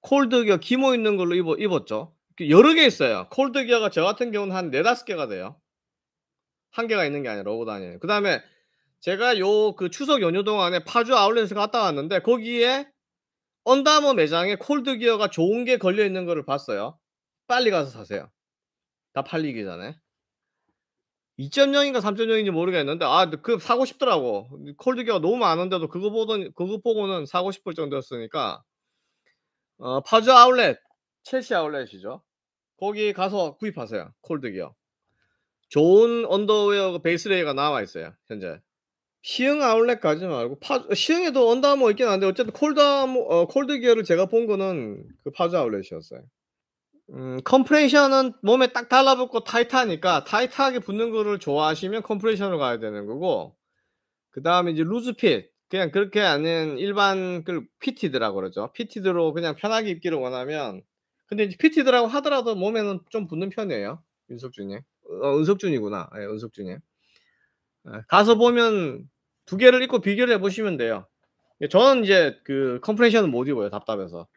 콜드 기어 기모 있는 걸로 입어, 입었죠. 그 여러 개 있어요. 콜드 기어가 저 같은 경우는 한 네다섯 개가 돼요. 한 개가 있는 게 아니라 로봇 아니에요. 그 다음에 제가 요 그 추석 연휴 동안에 파주 아울렛을 갔다 왔는데 거기에 언더아머 매장에 콜드 기어가 좋은 게 걸려 있는 거를 봤어요. 빨리 가서 사세요. 다 팔리기 전에. 2.0인가 3.0인지 모르겠는데 아 그 사고 싶더라고. 콜드 기어가 너무 많은데도 그거 보던 그거 보고는 사고 싶을 정도였으니까 어, 파주 아울렛, 첼시 아울렛이죠. 거기 가서 구입하세요. 콜드기어. 좋은 언더웨어 그 베이스레이가 나와 있어요. 현재. 시흥 아울렛 가지 말고 파 시흥에도 언더아머 있긴 한데 어쨌든 콜드 어, 콜드 기어를 제가 본 거는 그 파주 아울렛이었어요. 음, 컴프레션은 몸에 딱 달라붙고 타이트하니까 타이트하게 붙는 거를 좋아하시면 컴프레션으로 가야 되는 거고 그 다음에 이제 루즈핏 그냥 그렇게 하는 일반 그 PT드라고 그러죠. PT드로 그냥 편하게 입기를 원하면 근데 이제 PT드라고 하더라도 몸에는 좀 붙는 편이에요. 윤석준이. 어, 어 은석준이구나. 네, 예, 은석준이. 아, 가서 보면 두 개를 입고 비교를 해보시면 돼요. 저는 이제 그 컴프레션은 못 입어요. 답답해서.